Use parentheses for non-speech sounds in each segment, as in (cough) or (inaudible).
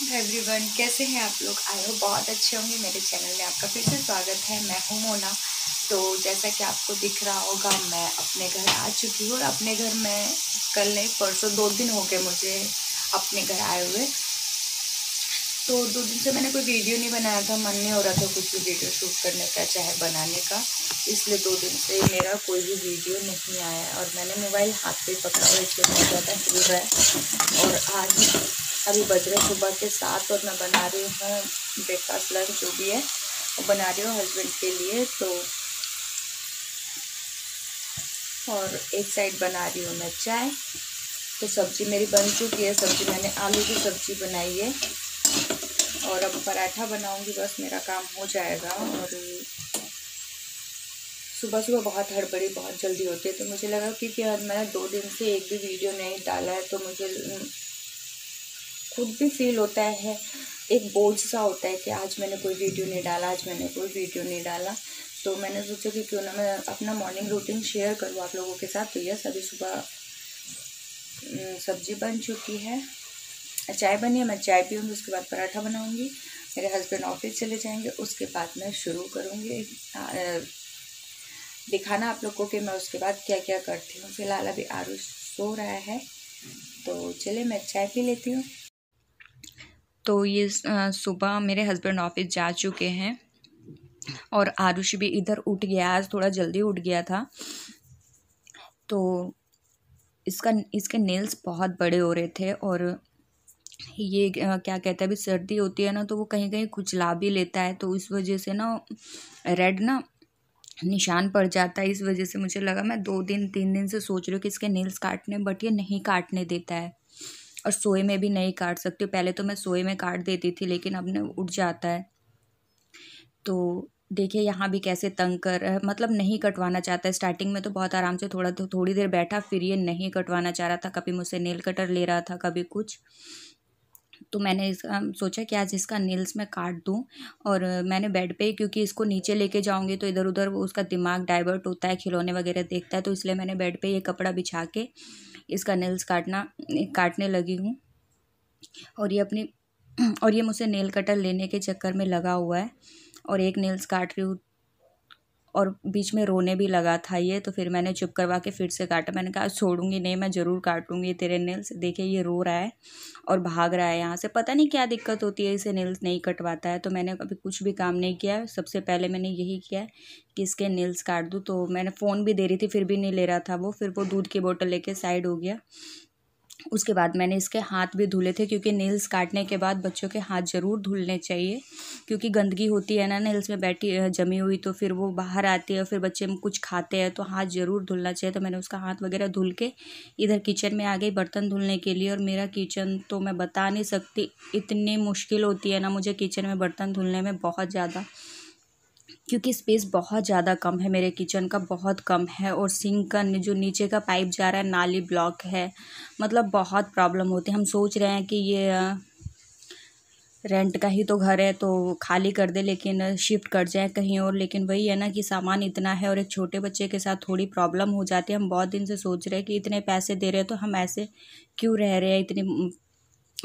every one कैसे हैं आप लोग आए हो बहुत अच्छे होंगे मेरे चैनल में आपका फिर से स्वागत है मैं हूँ मोना तो जैसा कि आपको दिख रहा होगा मैं अपने घर आ चुकी हूँ और अपने घर में कल नहीं परसों दो दिन हो गए मुझे अपने घर आए हुए तो दो दिन से मैंने कोई वीडियो नहीं बनाया था मन नहीं हो रहा था कुछ भी वीडियो शूट करने का चाहे बनाने का इसलिए दो दिन से मेरा कोई भी वीडियो नहीं आया और मैंने मोबाइल हाथ पे पकड़ा हुआ इसलिए बहुत ज़्यादा हिल रहा है और आज अभी बज रहे सुबह के साथ और मैं बना रही हूँ ब्रेकफास्ट लंच जो भी है वो बना रही हूँ हस्बैंड के लिए तो और एक साइड बना रही हूँ मैं चाय तो सब्ज़ी मेरी बन चुकी है सब्ज़ी मैंने आलू की सब्ज़ी बनाई है और अब पराठा बनाऊंगी बस मेरा काम हो जाएगा और सुबह सुबह बहुत हड़बड़ी बहुत जल्दी होती है तो मुझे लगा कि मैंने दो दिन से एक भी वीडियो नहीं डाला है तो मुझे खुद भी फील होता है एक बोझ सा होता है कि आज मैंने कोई वीडियो नहीं डाला आज मैंने कोई वीडियो नहीं डाला तो मैंने सोचा कि क्यों ना मैं अपना मॉर्निंग रूटीन शेयर करूँ आप लोगों के साथ तो यस अभी सुबह हम्म, सब्जी बन चुकी है चाय बनी है मैं चाय पीऊँगी उसके बाद पराठा बनाऊँगी मेरे हस्बैंड ऑफिस चले जाएंगे उसके बाद मैं शुरू करूँगी दिखाना आप लोग को कि मैं उसके बाद क्या क्या करती हूँ फिलहाल अभी आरुष सो रहा है तो चलिए मैं चाय पी लेती हूँ तो ये सुबह मेरे हस्बैंड ऑफिस जा चुके हैं और आरुषि भी इधर उठ गया आज थोड़ा जल्दी उठ गया था तो इसका इसके नेल्स बहुत बड़े हो रहे थे और ये क्या कहते हैं अभी सर्दी होती है ना तो वो कहीं कहीं कुचला भी लेता है तो इस वजह से ना रेड ना निशान पड़ जाता है इस वजह से मुझे लगा मैं दो दिन तीन दिन से सोच रही हूँ कि इसके नेल्स काटने बट ये नहीं काटने देता है और सोए में भी नहीं काट सकती पहले तो मैं सोए में काट देती थी लेकिन अब ना उठ जाता है तो देखिए यहाँ भी कैसे तंग कर मतलब नहीं कटवाना चाहता है स्टार्टिंग में तो बहुत आराम से थोड़ा तो थोड़ी देर बैठा फिर ये नहीं कटवाना चाह रहा था कभी मुझसे नेल कटर ले रहा था कभी कुछ तो मैंने इसका सोचा कि आज इसका नेल्स मैं काट दूं और मैंने बेड पे क्योंकि इसको नीचे लेके जाऊंगी तो इधर उधर उसका दिमाग डाइवर्ट होता है खिलौने वगैरह देखता है तो इसलिए मैंने बेड पे ये कपड़ा बिछा के इसका नेल्स काटना काटने लगी हूँ और ये अपनी और ये मुझसे नेल कटर लेने के चक्कर में लगा हुआ है और एक नेल्स काट रही हूँ और बीच में रोने भी लगा था ये तो फिर मैंने चुप करवा के फिर से काटा मैंने कहा छोड़ूंगी नहीं मैं ज़रूर काटूंगी तेरे नेल्स देखिए ये रो रहा है और भाग रहा है यहाँ से पता नहीं क्या दिक्कत होती है इसे नेल्स नहीं कटवाता है तो मैंने अभी कुछ भी काम नहीं किया सबसे पहले मैंने यही किया है कि इसके नेल्स काट दूँ तो मैंने फ़ोन भी दे रही थी फिर भी नहीं ले रहा था वो फिर वो दूध की बोतल ले साइड हो गया उसके बाद मैंने इसके हाथ भी धुले थे क्योंकि नेल्स काटने के बाद बच्चों के हाथ ज़रूर धुलने चाहिए क्योंकि गंदगी होती है ना नेल्स में बैठी जमी हुई तो फिर वो बाहर आती है फिर बच्चे कुछ खाते हैं तो हाथ ज़रूर धुलना चाहिए तो मैंने उसका हाथ वगैरह धुल के इधर किचन में आ गई बर्तन धुलने के लिए और मेरा किचन तो मैं बता नहीं सकती इतनी मुश्किल होती है ना मुझे किचन में बर्तन धुलने में बहुत ज़्यादा क्योंकि स्पेस बहुत ज़्यादा कम है मेरे किचन का बहुत कम है और सिंक का जो नीचे का पाइप जा रहा है नाली ब्लॉक है मतलब बहुत प्रॉब्लम होती है हम सोच रहे हैं कि ये रेंट का ही तो घर है तो खाली कर दे लेकिन शिफ्ट कर जाए कहीं और लेकिन वही है ना कि सामान इतना है और एक छोटे बच्चे के साथ थोड़ी प्रॉब्लम हो जाती है हम बहुत दिन से सोच रहे हैं कि इतने पैसे दे रहे हैं तो हम ऐसे क्यों रह रहे हैं इतनी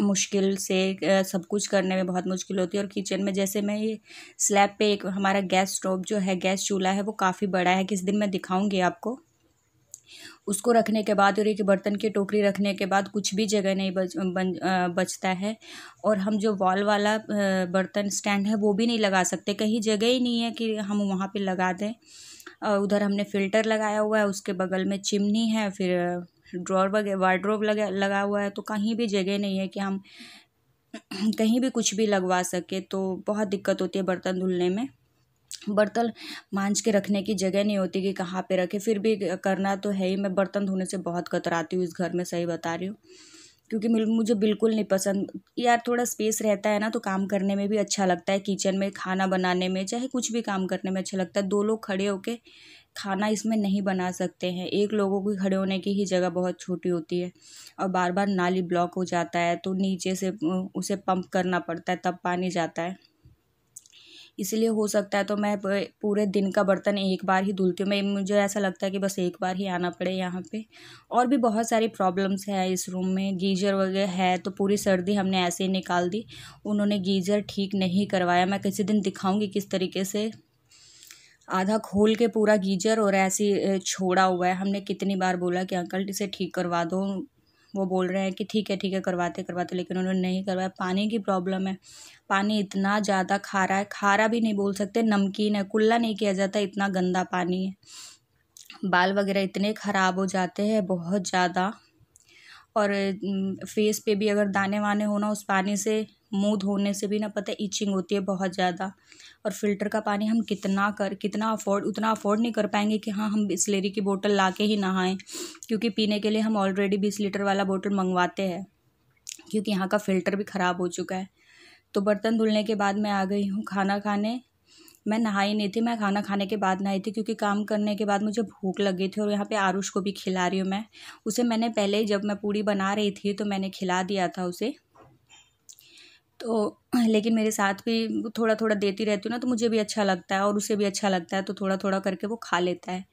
मुश्किल से सब कुछ करने में बहुत मुश्किल होती है और किचन में जैसे मैं ये स्लैब पे एक हमारा गैस स्टोव जो है गैस चूल्हा है वो काफ़ी बड़ा है किस दिन मैं दिखाऊंगी आपको उसको रखने के बाद और एक बर्तन की टोकरी रखने के बाद कुछ भी जगह नहीं बच बन बचता है और हम जो वॉल वाला बर्तन स्टैंड है वो भी नहीं लगा सकते कहीं जगह ही नहीं है कि हम वहाँ पर लगा दें उधर हमने फ़िल्टर लगाया हुआ है उसके बगल में चिमनी है फिर ड्रॉर वगैरह वार्ड्रोब लगा लगा हुआ है तो कहीं भी जगह नहीं है कि हम (clears throat) कहीं भी कुछ भी लगवा सके तो बहुत दिक्कत होती है बर्तन धुलने में बर्तन मांझ के रखने की जगह नहीं होती कि कहाँ पे रखे फिर भी करना तो है ही मैं बर्तन धोने से बहुत कतराती हूँ इस घर में सही बता रही हूँ क्योंकि मुझे बिल्कुल नहीं पसंद यार थोड़ा स्पेस रहता है ना तो काम करने में भी अच्छा लगता है किचन में खाना बनाने में चाहे कुछ भी काम करने में अच्छा लगता है दो लोग खड़े होके खाना इसमें नहीं बना सकते हैं एक लोगों की खड़े होने की ही जगह बहुत छोटी होती है और बार बार नाली ब्लॉक हो जाता है तो नीचे से उसे पंप करना पड़ता है तब पानी जाता है इसलिए हो सकता है तो मैं पूरे दिन का बर्तन एक बार ही धुलती हूँ मैं मुझे ऐसा लगता है कि बस एक बार ही आना पड़े यहाँ पे और भी बहुत सारी प्रॉब्लम्स है इस रूम में गीजर वगैरह है तो पूरी सर्दी हमने ऐसे ही निकाल दी उन्होंने गीजर ठीक नहीं करवाया मैं किसी दिन दिखाऊंगी किस तरीके से आधा खोल के पूरा गीजर और ऐसे छोड़ा हुआ है हमने कितनी बार बोला कि अंकल इसे ठीक करवा दो वो बोल रहे हैं कि ठीक है ठीक है करवाते करवाते लेकिन उन्होंने नहीं करवाया पानी की प्रॉब्लम है पानी इतना ज़्यादा खारा है खारा भी नहीं बोल सकते नमकीन है कुल्ला नहीं किया जाता इतना गंदा पानी है बाल वगैरह इतने ख़राब हो जाते हैं बहुत ज़्यादा और फेस पे भी अगर दाने वाने होना उस पानी से मुँह धोने से भी ना पता है इचिंग होती है बहुत ज़्यादा और फ़िल्टर का पानी हम कितना कर कितना अफोर्ड उतना अफोर्ड नहीं कर पाएंगे कि हाँ हम बिसलेरी की बोतल ला के ही नहाएं क्योंकि पीने के लिए हम ऑलरेडी बीस लीटर वाला बोतल मंगवाते हैं क्योंकि यहाँ का फ़िल्टर भी ख़राब हो चुका है तो बर्तन धुलने के बाद मैं आ गई हूँ खाना खाने मैं नहाई नहीं थी मैं खाना खाने के बाद नहाई थी क्योंकि काम करने के बाद मुझे भूख लगी थी और यहाँ पे आरुष को भी खिला रही हूँ मैं उसे मैंने पहले ही जब मैं पूड़ी बना रही थी तो मैंने खिला दिया था उसे तो (clears throat) लेकिन मेरे साथ भी थोड़ा थोड़ा देती रहती हूँ ना तो मुझे भी अच्छा लगता है और उसे भी अच्छा लगता है तो थोड़ा थोड़ा करके वो खा लेता है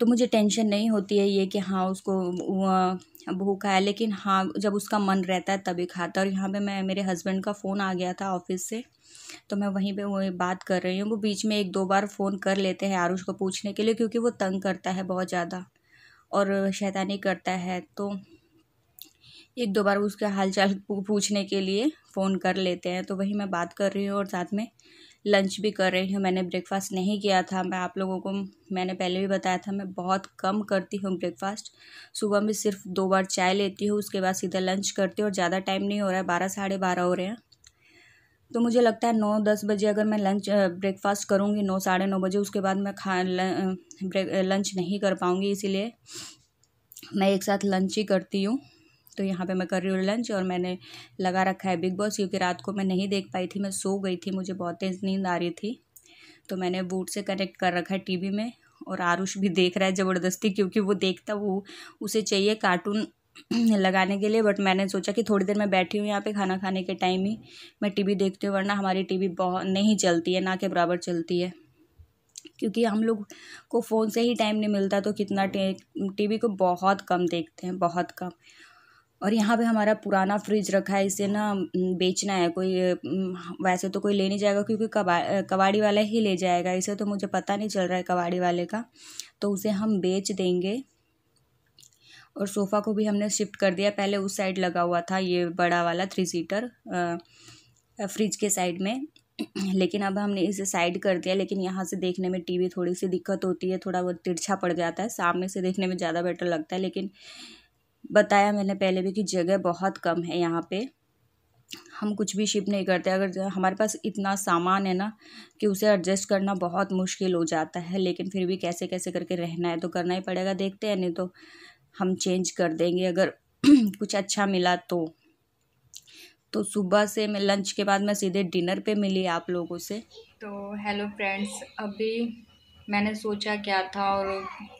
तो मुझे टेंशन नहीं होती है ये कि हाँ उसको भूखा है लेकिन हाँ जब उसका मन रहता है तभी खाता है और यहाँ पे मैं मेरे हस्बैंड का फ़ोन आ गया था ऑफिस से तो मैं वहीं पे वो बात कर रही हूँ वो बीच में एक दो बार फ़ोन कर लेते हैं आरुष को पूछने के लिए क्योंकि वो तंग करता है बहुत ज़्यादा और शैतानी करता है तो एक दो बार उसके हालचाल पूछने के लिए फ़ोन कर लेते हैं तो वही मैं बात कर रही हूँ और साथ में लंच भी कर रही हूँ मैंने ब्रेकफास्ट नहीं किया था मैं आप लोगों को मैंने पहले भी बताया था मैं बहुत कम करती हूँ ब्रेकफास्ट सुबह में सिर्फ दो बार चाय लेती हूँ उसके बाद सीधा लंच करती हूँ और ज़्यादा टाइम नहीं हो रहा है बारह साढ़े बारह हो रहे हैं तो मुझे लगता है नौ दस बजे अगर मैं लंच ब्रेकफास्ट करूँगी नौ साढ़े नौ बजे उसके बाद मैं खा लंच नहीं कर पाऊँगी इसीलिए मैं एक साथ लंच ही करती हूँ तो यहाँ पे मैं कर रही हूँ लंच और मैंने लगा रखा है बिग बॉस क्योंकि रात को मैं नहीं देख पाई थी मैं सो गई थी मुझे बहुत तेज़ नींद आ रही थी तो मैंने बूट से कनेक्ट कर रखा है टी में और आरुष भी देख रहा है ज़बरदस्ती क्योंकि वो देखता वो उसे चाहिए कार्टून लगाने के लिए बट मैंने सोचा कि थोड़ी देर मैं बैठी हूँ यहाँ पे खाना खाने के टाइम ही मैं टीवी देखती हूँ वरना हमारी टीवी बहुत नहीं चलती है ना के बराबर चलती है क्योंकि हम लोग को फ़ोन से ही टाइम नहीं मिलता तो कितना टीवी को बहुत कम देखते हैं बहुत कम और यहाँ पे हमारा पुराना फ्रिज रखा है इसे ना बेचना है कोई वैसे तो कोई ले नहीं जाएगा क्योंकि कबा कबाड़ी वाला ही ले जाएगा इसे तो मुझे पता नहीं चल रहा है कबाड़ी वाले का तो उसे हम बेच देंगे और सोफ़ा को भी हमने शिफ्ट कर दिया पहले उस साइड लगा हुआ था ये बड़ा वाला थ्री सीटर फ्रिज के साइड में लेकिन अब हमने इसे साइड कर दिया लेकिन यहाँ से देखने में टीवी थोड़ी सी दिक्कत होती है थोड़ा वो तिरछा पड़ जाता है सामने से देखने में ज़्यादा बेटर लगता है लेकिन बताया मैंने पहले भी कि जगह बहुत कम है यहाँ पे हम कुछ भी शिप नहीं करते अगर हमारे पास इतना सामान है ना कि उसे एडजस्ट करना बहुत मुश्किल हो जाता है लेकिन फिर भी कैसे कैसे करके रहना है तो करना ही पड़ेगा देखते हैं नहीं तो हम चेंज कर देंगे अगर (clears throat) कुछ अच्छा मिला तो तो सुबह से मैं लंच के बाद मैं सीधे डिनर पे मिली आप लोगों से तो हेलो फ्रेंड्स अभी मैंने सोचा क्या था और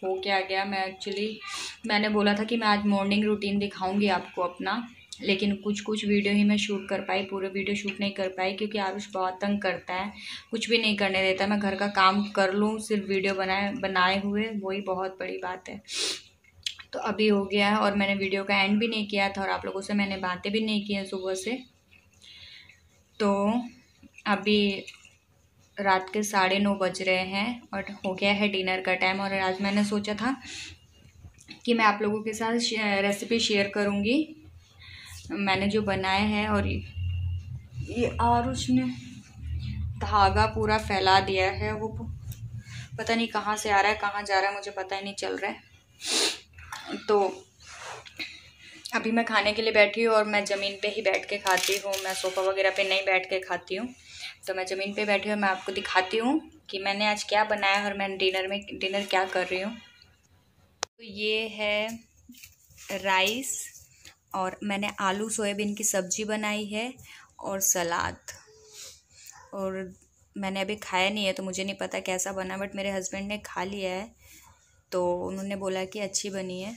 हो क्या गया मैं एक्चुअली मैंने बोला था कि मैं आज मॉर्निंग रूटीन दिखाऊंगी आपको अपना लेकिन कुछ कुछ वीडियो ही मैं शूट कर पाई पूरे वीडियो शूट नहीं कर पाई क्योंकि आरुष बहुत तंग करता है कुछ भी नहीं करने देता मैं घर का काम कर लूँ सिर्फ वीडियो बनाए बनाए हुए वही बहुत बड़ी बात है तो अभी हो गया है और मैंने वीडियो का एंड भी नहीं किया था और आप लोगों से मैंने बातें भी नहीं की हैं सुबह से तो अभी रात के साढ़े नौ बज रहे हैं और हो गया है डिनर का टाइम और आज मैंने सोचा था कि मैं आप लोगों के साथ रेसिपी शेयर करूँगी मैंने जो बनाया है और ये और उसने धागा पूरा फैला दिया है वो पता नहीं कहाँ से आ रहा है कहाँ जा रहा है मुझे पता ही नहीं चल रहा है तो अभी मैं खाने के लिए बैठी हूँ और मैं ज़मीन पे ही बैठ के खाती हूँ मैं सोफ़ा वगैरह पे नहीं बैठ के खाती हूँ तो मैं ज़मीन पे बैठी हूँ मैं आपको दिखाती हूँ कि मैंने आज क्या बनाया और मैं डिनर में डिनर क्या कर रही हूँ तो ये है राइस और मैंने आलू सोयाबीन की सब्ज़ी बनाई है और सलाद और मैंने अभी खाया नहीं है तो मुझे नहीं पता कैसा बना बट मेरे हस्बैंड ने खा लिया है तो उन्होंने बोला कि अच्छी बनी है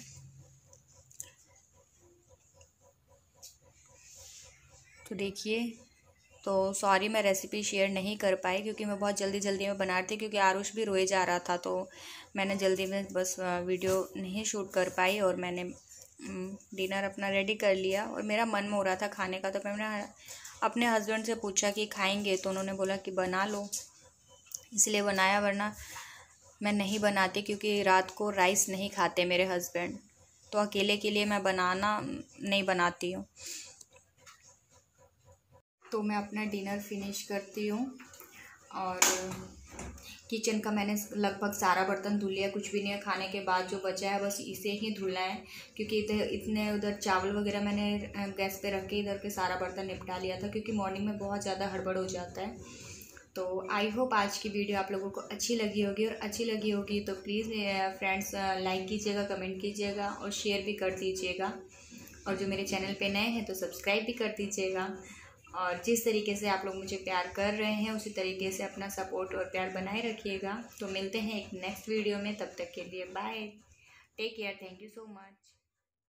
तो देखिए तो सॉरी मैं रेसिपी शेयर नहीं कर पाई क्योंकि मैं बहुत जल्दी जल्दी में बना रही थी क्योंकि आरुष भी रोए जा रहा था तो मैंने जल्दी में बस वीडियो नहीं शूट कर पाई और मैंने डिनर अपना रेडी कर लिया और मेरा मन हो रहा था खाने का तो मैंने अपने हस्बैंड से पूछा कि खाएंगे तो उन्होंने बोला कि बना लो इसलिए बनाया वरना मैं नहीं बनाती क्योंकि रात को राइस नहीं खाते मेरे हस्बैंड तो अकेले के लिए मैं बनाना नहीं बनाती हूँ तो मैं अपना डिनर फिनिश करती हूँ और किचन का मैंने लगभग सारा बर्तन धुल लिया कुछ भी नहीं है खाने के बाद जो बचा है बस इसे ही धुलना है क्योंकि इधर इतने उधर चावल वगैरह मैंने गैस पे रख के इधर के सारा बर्तन निपटा लिया था क्योंकि मॉर्निंग में बहुत ज़्यादा हड़बड़ हो जाता है तो आई होप आज की वीडियो आप लोगों को अच्छी लगी होगी और अच्छी लगी होगी तो प्लीज़ फ्रेंड्स लाइक कीजिएगा कमेंट कीजिएगा और शेयर भी कर दीजिएगा और जो मेरे चैनल पर नए हैं तो सब्सक्राइब भी कर दीजिएगा और जिस तरीके से आप लोग मुझे प्यार कर रहे हैं उसी तरीके से अपना सपोर्ट और प्यार बनाए रखिएगा तो मिलते हैं एक नेक्स्ट वीडियो में तब तक के लिए bye take care thank you so much